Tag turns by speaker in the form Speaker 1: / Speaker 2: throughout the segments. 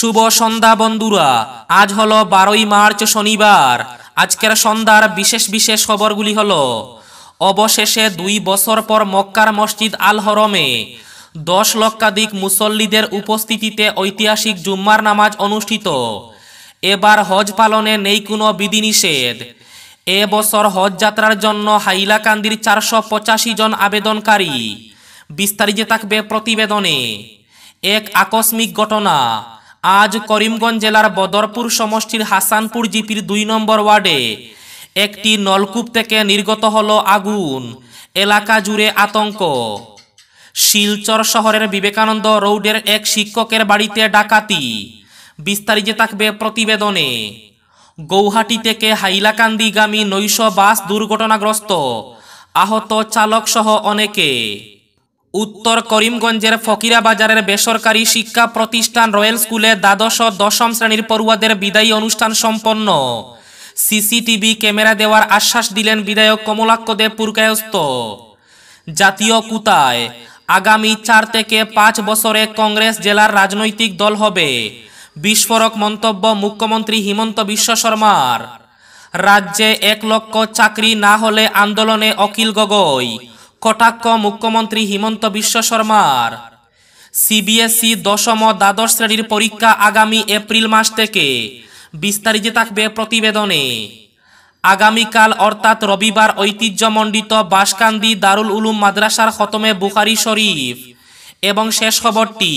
Speaker 1: শুভ সন্ধ্যা বন্ধুরা আজ হলো বারোই মার্চ শনিবার আজকের সন্ধ্যার বিশেষ বিশেষ খবরগুলি হলো অবশেষে দুই বছর পর মক্কার মসজিদ আল হরমে দশ লক্ষাধিক মুসল্লিদের উপস্থিতিতে ঐতিহাসিক জুম্মার নামাজ অনুষ্ঠিত এবার হজ পালনে নেই কোনো বিধিনিষেধ এ বছর হজ যাত্রার জন্য হাইলাকান্দির চারশো পঁচাশি জন আবেদনকারী বিস্তারিত থাকবে প্রতিবেদনে এক আকস্মিক ঘটনা আজ করিমগঞ্জ জেলার বদরপুর সমষ্টির হাসানপুর জিপির দুই নম্বর ওয়ার্ডে একটি নলকূপ থেকে নির্গত হল আগুন এলাকা জুড়ে আতঙ্ক শিলচর শহরের বিবেকানন্দ রোডের এক শিক্ষকের বাড়িতে ডাকাতি বিস্তারিত থাকবে প্রতিবেদনে গৌহাটি থেকে হাইলাকান্দিগামী নৈশ বাস দুর্ঘটনাগ্রস্ত আহত চালক সহ অনেকে উত্তর করিমগঞ্জের ফকিরা বাজারের বেসরকারি শিক্ষা প্রতিষ্ঠান রয়্যাল স্কুলে দ্বাদশ দশম শ্রেণীর পড়ুয়াদের বিদায়ী অনুষ্ঠান সম্পন্ন সিসিটিভি ক্যামেরা দেওয়ার আশ্বাস দিলেন বিধায়ক কমলাক্ষ দেব পুরকায়স্ত জাতীয় কুতায় আগামী চার থেকে পাঁচ বছরে কংগ্রেস জেলার রাজনৈতিক দল হবে বিস্ফোরক মন্তব্য মুখ্যমন্ত্রী হিমন্ত বিশ্ব শর্মার রাজ্যে এক লক্ষ চাকরি না হলে আন্দোলনে অখিল গগৈ কটাক্ষ মুখ্যমন্ত্রী হিমন্ত বিশ্ব শর্মার সিবিএসই দশম দ্বাদশ শ্রেণীর পরীক্ষা আগামী এপ্রিল মাস থেকে বিস্তারিত থাকবে প্রতিবেদনে আগামীকাল অর্থাৎ রবিবার ঐতিহ্যমণ্ডিত বাসকান্দি দারুল উলুম মাদ্রাসার খতমে বুখারি শরীফ এবং শেষ খবরটি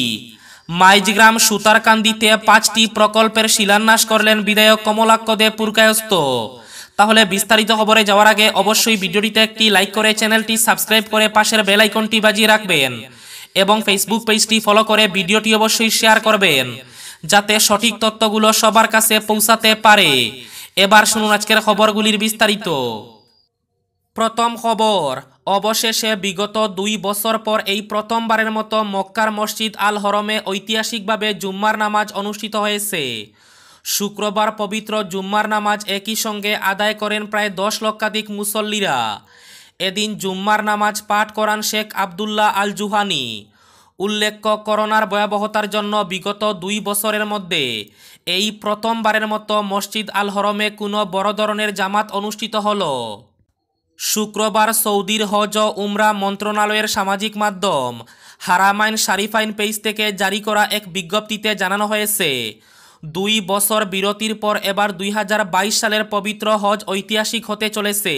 Speaker 1: মাইজগ্রাম সুতারকান্দিতে পাঁচটি প্রকল্পের শিলান্যাস করলেন বিধায়ক কমলাক্ষ দেব পুরকায়স্ত তাহলে বিস্তারিত খবরে যাওয়ার আগে অবশ্যই ভিডিওটিতে একটি লাইক করে চ্যানেলটি সাবস্ক্রাইব করে পাশের আইকনটি বাজিয়ে রাখবেন এবং ফেসবুক পেজটি ফলো করে ভিডিওটি অবশ্যই শেয়ার করবেন যাতে সঠিক তথ্যগুলো সবার কাছে পৌঁছাতে পারে এবার শুনুন আজকের খবরগুলির বিস্তারিত প্রথম খবর অবশেষে বিগত দুই বছর পর এই প্রথমবারের মতো মক্কার মসজিদ আল হরমে ঐতিহাসিকভাবে জুম্মার নামাজ অনুষ্ঠিত হয়েছে শুক্রবার পবিত্র জুম্মার নামাজ একই সঙ্গে আদায় করেন প্রায় দশ লক্ষাধিক মুসল্লিরা এদিন জুম্মার নামাজ পাঠ করান শেখ আবদুল্লাহ আল জুহানি উল্লেখ্য করোনার ভয়াবহতার জন্য বিগত দুই বছরের মধ্যে এই প্রথমবারের মতো মসজিদ আল হরমে কোনো বড় ধরনের জামাত অনুষ্ঠিত হল শুক্রবার সৌদির হজ উমরা মন্ত্রণালয়ের সামাজিক মাধ্যম হারামাইন শারিফাইন পেজ থেকে জারি করা এক বিজ্ঞপ্তিতে জানানো হয়েছে দুই বছর বিরতির পর এবার দুই সালের পবিত্র হজ ঐতিহাসিক হতে চলেছে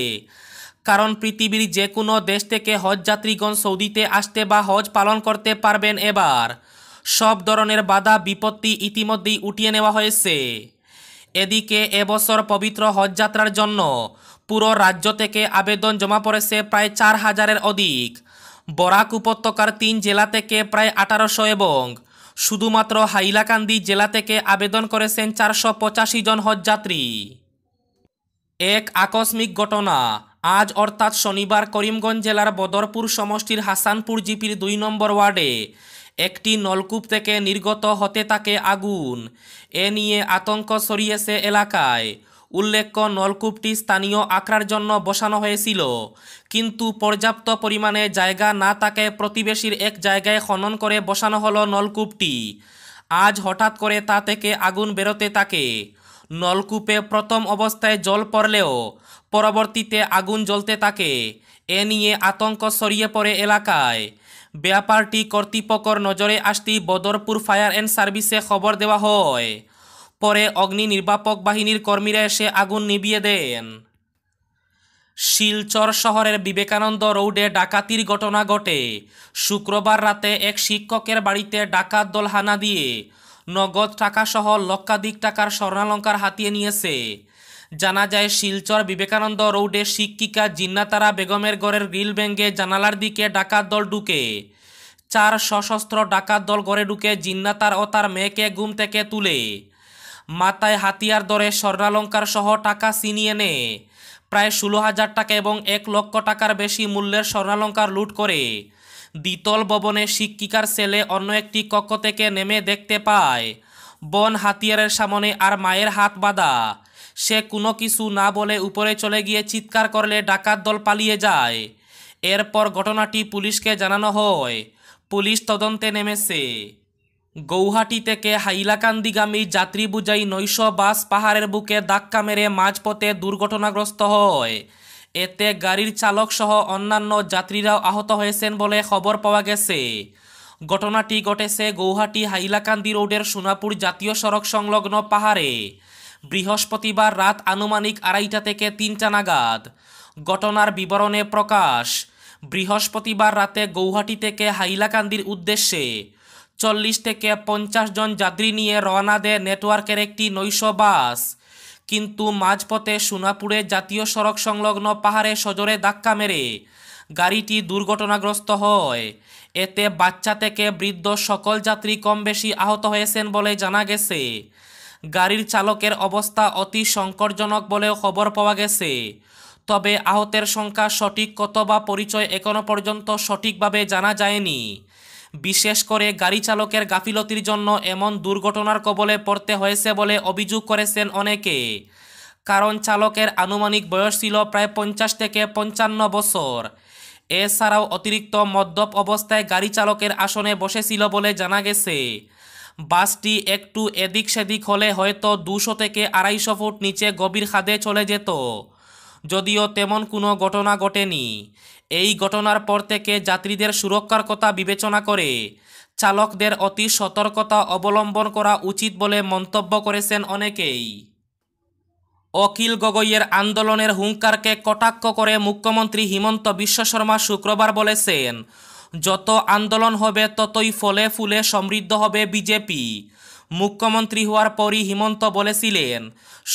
Speaker 1: কারণ পৃথিবীর যে কোনো দেশ থেকে হজ যাত্রীগণ সৌদিতে আসতে বা হজ পালন করতে পারবেন এবার সব ধরনের বাধা বিপত্তি ইতিমধ্যেই উঠিয়ে নেওয়া হয়েছে এদিকে এবছর পবিত্র হজযাত্রার জন্য পুরো রাজ্য থেকে আবেদন জমা পড়েছে প্রায় চার হাজারের অধিক বরাক উপত্যকার তিন জেলা থেকে প্রায় আঠারোশো এবং শুধুমাত্র হাইলাকান্দি জেলা থেকে আবেদন করেছেন চারশো পঁচাশি জন হজযাত্রী এক আকস্মিক ঘটনা আজ অর্থাৎ শনিবার করিমগঞ্জ জেলার বদরপুর সমষ্টির হাসানপুর জিপির দুই নম্বর ওয়ার্ডে একটি নলকূপ থেকে নির্গত হতে থাকে আগুন এ নিয়ে আতঙ্ক সরিয়েছে এলাকায় উল্লেখ্য নলকূপটি স্থানীয় আখড়ার জন্য বসানো হয়েছিল কিন্তু পর্যাপ্ত পরিমাণে জায়গা না থাকে প্রতিবেশীর এক জায়গায় খনন করে বসানো হলো নলকূপটি আজ হঠাৎ করে তা থেকে আগুন বেরোতে থাকে নলকূপে প্রথম অবস্থায় জল পড়লেও পরবর্তীতে আগুন জ্বলতে থাকে এ নিয়ে আতঙ্ক ছড়িয়ে পড়ে এলাকায় ব্যাপারটি কর্তৃপক্ষর নজরে আসতেই বদরপুর ফায়ার অ্যান্ড সার্ভিসে খবর দেওয়া হয় পরে অগ্নি নির্বাপক বাহিনীর কর্মীরা এসে আগুন নিভিয়ে দেন শিলচর শহরের বিবেকানন্দ রোডে ডাকাতির ঘটনা ঘটে শুক্রবার রাতে এক শিক্ষকের বাড়িতে ডাকাত দল হানা দিয়ে নগদ টাকাসহ লক্ষাধিক টাকার স্বর্ণালঙ্কার হাতিয়ে নিয়েছে জানা যায় শিলচর বিবেকানন্দ রোডে শিক্ষিকা জিন্নাতারা বেগমের ঘরের গ্রিল ব্যাঙ্গে জানালার দিকে ডাকাত দল ঢুকে চার সশস্ত্র ডাকাত দল গড়ে ঢুকে জিন্নাতার ও তার মেয়েকে ঘুম থেকে তুলে মাথায় হাতিয়ার দরে স্বর্ণালঙ্কার সহ টাকা ছিনিয়ে নেয় প্রায় ষোলো হাজার টাকা এবং এক লক্ষ টাকার বেশি মূল্যের স্বর্ণালঙ্কার লুট করে দ্বিতল ভবনে শিক্ষিকার ছেলে অন্য একটি কক্ষ থেকে নেমে দেখতে পায় বন হাতিয়ারের সামনে আর মায়ের হাত বাঁধা সে কোনো কিছু না বলে উপরে চলে গিয়ে চিৎকার করলে ডাকাত দল পালিয়ে যায় এরপর ঘটনাটি পুলিশকে জানানো হয় পুলিশ তদন্তে নেমেছে গৌহাটি থেকে হাইলাকান্দিগামী যাত্রী বুঝাই নৈশ বাস পাহাড়ের বুকে ধাক্কা মেরে মাঝপথে দুর্ঘটনাগ্রস্ত হয় এতে গাড়ির চালক সহ অন্যান্য যাত্রীরাও আহত হয়েছেন বলে খবর পাওয়া গেছে ঘটনাটি ঘটেছে গৌহাটি হাইলাকান্দি রোডের সোনাপুর জাতীয় সড়ক সংলগ্ন পাহাড়ে বৃহস্পতিবার রাত আনুমানিক আড়াইটা থেকে তিনটা নাগাদ ঘটনার বিবরণে প্রকাশ বৃহস্পতিবার রাতে গৌহাটি থেকে হাইলাকান্দির উদ্দেশ্যে চল্লিশ থেকে পঞ্চাশ জন যাত্রী নিয়ে রওনা দেয় নেটওয়ার্কের একটি নৈশ বাস কিন্তু মাঝপথে সোনাপুরে জাতীয় সড়ক সংলগ্ন পাহাড়ে সজোরে ধাক্কা মেরে গাড়িটি দুর্ঘটনাগ্রস্ত হয় এতে বাচ্চা থেকে বৃদ্ধ সকল যাত্রী কম বেশি আহত হয়েছেন বলে জানা গেছে গাড়ির চালকের অবস্থা অতি সংকটজনক বলেও খবর পাওয়া গেছে তবে আহতের সংখ্যা সঠিক কত বা পরিচয় এখনও পর্যন্ত সঠিকভাবে জানা যায়নি বিশেষ করে গাড়ি চালকের গাফিলতির জন্য এমন দুর্ঘটনার কবলে পড়তে হয়েছে বলে অভিযোগ করেছেন অনেকে কারণ চালকের আনুমানিক বয়স ছিল প্রায় পঞ্চাশ থেকে পঞ্চান্ন বছর এছাড়াও অতিরিক্ত মদ্যপ অবস্থায় গাড়ি চালকের আসনে বসেছিল বলে জানা গেছে বাসটি একটু এদিক সেদিক হলে হয়তো দুশো থেকে আড়াইশো ফুট নিচে গভীর খাদে চলে যেত যদিও তেমন কোনো ঘটনা ঘটেনি এই ঘটনার পর থেকে যাত্রীদের সুরক্ষার কথা বিবেচনা করে চালকদের অতি সতর্কতা অবলম্বন করা উচিত বলে মন্তব্য করেছেন অনেকেই অখিল গগৈয়ের আন্দোলনের হুঙ্কারকে কটাক্ষ করে মুখ্যমন্ত্রী হিমন্ত বিশ্ব শর্মা শুক্রবার বলেছেন যত আন্দোলন হবে ততই ফলে ফুলে সমৃদ্ধ হবে বিজেপি মুখ্যমন্ত্রী হওয়ার পরই হিমন্ত বলেছিলেন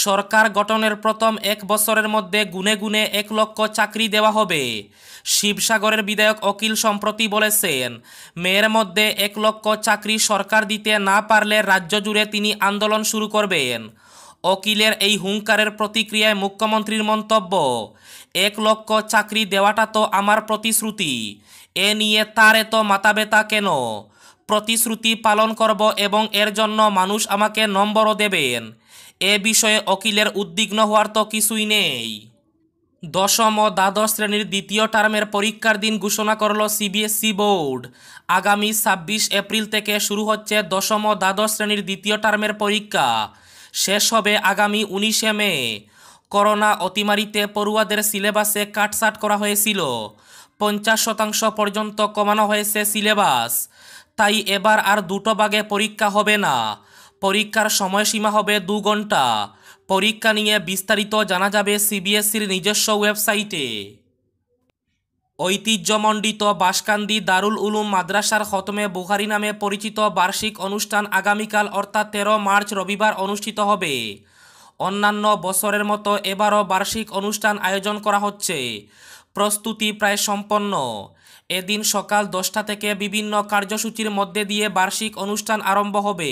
Speaker 1: সরকার গঠনের প্রথম এক বছরের মধ্যে গুনে গুনে এক লক্ষ চাকরি দেওয়া হবে শিবসাগরের বিধায়ক অকিল সম্প্রতি বলেছেন মেয়ের মধ্যে এক লক্ষ চাকরি সরকার দিতে না পারলে রাজ্য জুড়ে তিনি আন্দোলন শুরু করবেন অকিলের এই হুঙ্কারের প্রতিক্রিয়ায় মুখ্যমন্ত্রীর মন্তব্য এক লক্ষ চাকরি দেওয়াটা তো আমার প্রতিশ্রুতি এ নিয়ে তার এত মাতা ব্যথা কেন প্রতিশ্রুতি পালন করব এবং এর জন্য মানুষ আমাকে নম্বরও দেবেন এ বিষয়ে অকিলের উদ্বিগ্ন হওয়ার তো কিছুই নেই দশম ও দ্বাদশ শ্রেণীর দ্বিতীয় টার্মের পরীক্ষার দিন ঘোষণা করল সিবিএসসি বোর্ড আগামী ছাব্বিশ এপ্রিল থেকে শুরু হচ্ছে দশম ও দ্বাদশ শ্রেণীর দ্বিতীয় টার্মের পরীক্ষা শেষ হবে আগামী উনিশে মে করোনা অতিমারিতে পড়ুয়াদের সিলেবাসে কাটসাট করা হয়েছিল পঞ্চাশ শতাংশ পর্যন্ত কমানো হয়েছে সিলেবাস তাই এবার আর দুটো ভাগে পরীক্ষা হবে না পরীক্ষার সময়সীমা হবে দু ঘন্টা পরীক্ষা নিয়ে বিস্তারিত জানা যাবে সিবিএসসির নিজস্ব ওয়েবসাইটে ঐতিহ্যমণ্ডিত বাসকান্দি দারুল উলুম মাদ্রাসার খতমে বুহারি নামে পরিচিত বার্ষিক অনুষ্ঠান আগামীকাল অর্থাৎ তেরো মার্চ রবিবার অনুষ্ঠিত হবে অন্যান্য বছরের মতো এবারও বার্ষিক অনুষ্ঠান আয়োজন করা হচ্ছে প্রস্তুতি প্রায় সম্পন্ন এদিন সকাল দশটা থেকে বিভিন্ন কার্যসূচির মধ্যে দিয়ে বার্ষিক অনুষ্ঠান আরম্ভ হবে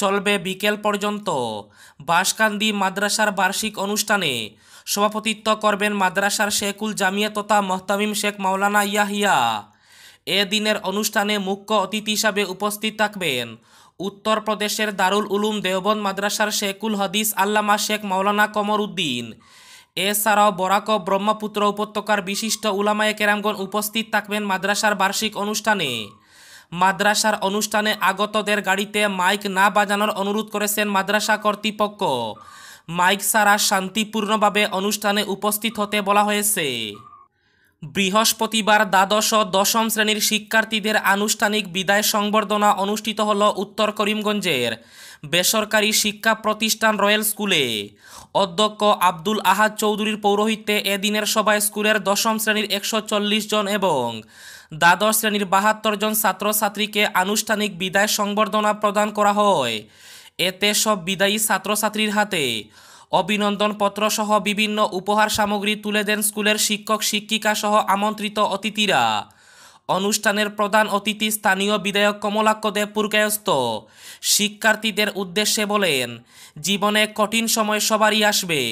Speaker 1: চলবে বিকেল পর্যন্ত বাসকান্দি মাদ্রাসার বার্ষিক অনুষ্ঠানে সভাপতিত্ব করবেন মাদ্রাসার শেখুল জামিয়া তথা মহতামিম শেখ মাওলানা ইয়াহিয়া এ দিনের অনুষ্ঠানে মুখ্য অতিথি হিসাবে উপস্থিত থাকবেন উত্তরপ্রদেশের দারুল উলুম দেওবন্দ মাদ্রাসার শেখুল হদিস আল্লামা শেখ মাওলানা কমর উদ্দিন এছাড়াও বরাক ব্রহ্মপুত্র উপত্যকার বিশিষ্ট উলামায়ে কেরামগণ উপস্থিত থাকবেন মাদ্রাসার বার্ষিক অনুষ্ঠানে মাদ্রাসার অনুষ্ঠানে আগতদের গাড়িতে মাইক না বাজানোর অনুরোধ করেছেন মাদ্রাসা কর্তৃপক্ষ মাইক ছাড়া শান্তিপূর্ণভাবে অনুষ্ঠানে উপস্থিত হতে বলা হয়েছে বৃহস্পতিবার দ্বাদশ দশম শ্রেণীর শিক্ষার্থীদের আনুষ্ঠানিক বিদায় সংবর্ধনা অনুষ্ঠিত হল উত্তর করিমগঞ্জের বেসরকারি শিক্ষা প্রতিষ্ঠান রয়্যাল স্কুলে অধ্যক্ষ আব্দুল আহাদ চৌধুরীর পৌরোহিত্যে এদিনের সভায় স্কুলের দশম শ্রেণীর একশো জন এবং দ্বাদশ শ্রেণীর বাহাত্তর জন ছাত্রছাত্রীকে আনুষ্ঠানিক বিদায় সংবর্ধনা প্রদান করা হয় এতে সব বিদায়ী ছাত্রছাত্রীর হাতে অভিনন্দন পত্রসহ বিভিন্ন উপহার সামগ্রী তুলে দেন স্কুলের শিক্ষক শিক্ষিকা সহ আমন্ত্রিত অতিথিরা অনুষ্ঠানের প্রধান অতিথি স্থানীয় বিধায়ক কমলাক্ষ দেব পুরকায়স্ত শিক্ষার্থীদের উদ্দেশ্যে বলেন জীবনে কঠিন সময় সবারই আসবে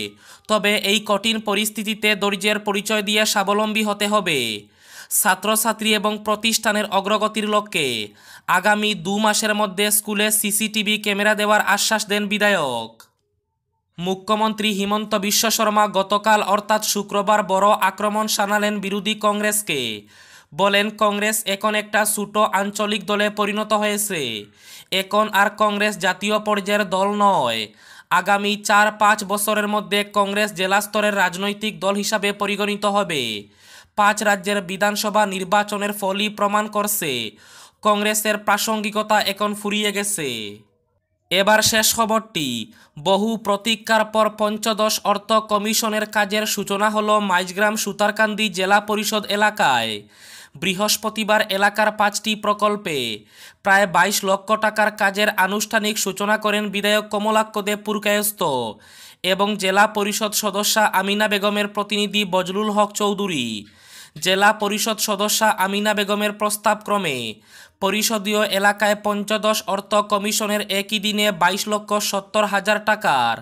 Speaker 1: তবে এই কঠিন পরিস্থিতিতে ধৈর্যের পরিচয় দিয়ে স্বাবলম্বী হতে হবে ছাত্রছাত্রী এবং প্রতিষ্ঠানের অগ্রগতির লক্ষ্যে আগামী দু মাসের মধ্যে স্কুলে সিসিটিভি ক্যামেরা দেওয়ার আশ্বাস দেন বিধায়ক মুখ্যমন্ত্রী হিমন্ত বিশ্ব শর্মা গতকাল অর্থাৎ শুক্রবার বড় আক্রমণ শানালেন বিরোধী কংগ্রেসকে বলেন কংগ্রেস এখন একটা ছোট আঞ্চলিক দলে পরিণত হয়েছে এখন আর কংগ্রেস জাতীয় পর্যায়ের দল নয় আগামী চার পাঁচ বছরের মধ্যে কংগ্রেস জেলা স্তরের রাজনৈতিক দল হিসাবে পরিগণিত হবে পাঁচ রাজ্যের বিধানসভা নির্বাচনের ফলই প্রমাণ করছে কংগ্রেসের প্রাসঙ্গিকতা এখন ফুরিয়ে গেছে এবার শেষ খবরটি বহু প্রতীক্ষার পর পঞ্চদশ অর্থ কমিশনের কাজের সূচনা হল মাইজগ্রাম সুতারকান্দি জেলা পরিষদ এলাকায় বৃহস্পতিবার এলাকার পাঁচটি প্রকল্পে প্রায় বাইশ লক্ষ টাকার কাজের আনুষ্ঠানিক সূচনা করেন বিধায়ক কমলাক্ষ দেব পুরকায়স্ত এবং জেলা পরিষদ সদস্যা আমিনা বেগমের প্রতিনিধি বজলুল হক চৌধুরী জেলা পরিষদ সদস্যা আমিনা বেগমের প্রস্তাবক্রমে পরিষদীয় এলাকায় পঞ্চদশ অর্থ কমিশনের একই দিনে বাইশ লক্ষ সত্তর হাজার টাকার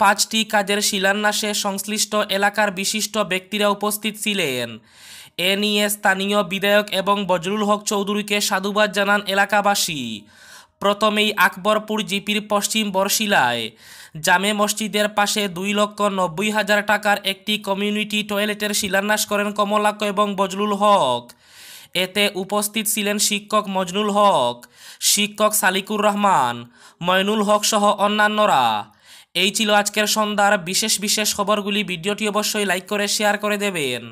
Speaker 1: পাঁচটি কাজের শিলান্যাসে সংশ্লিষ্ট এলাকার বিশিষ্ট ব্যক্তিরা উপস্থিত ছিলেন এ নিয়ে স্থানীয় বিধায়ক এবং বজরুল হক চৌধুরীকে সাধুবাদ জানান এলাকাবাসী প্রথমেই আকবরপুর জিপির পশ্চিম বর্ষিলায় জামে মসজিদের পাশে দুই লক্ষ নব্বই হাজার টাকার একটি কমিউনিটি টয়লেটের শিলান্যাস করেন কমলাক্ষ এবং বজলুল হক এতে উপস্থিত ছিলেন শিক্ষক মজনুল হক শিক্ষক সালিকুর রহমান ময়নুল হক সহ অন্যান্যরা এই ছিল আজকের সন্ধ্যার বিশেষ বিশেষ খবরগুলি ভিডিওটি অবশ্যই লাইক করে শেয়ার করে দেবেন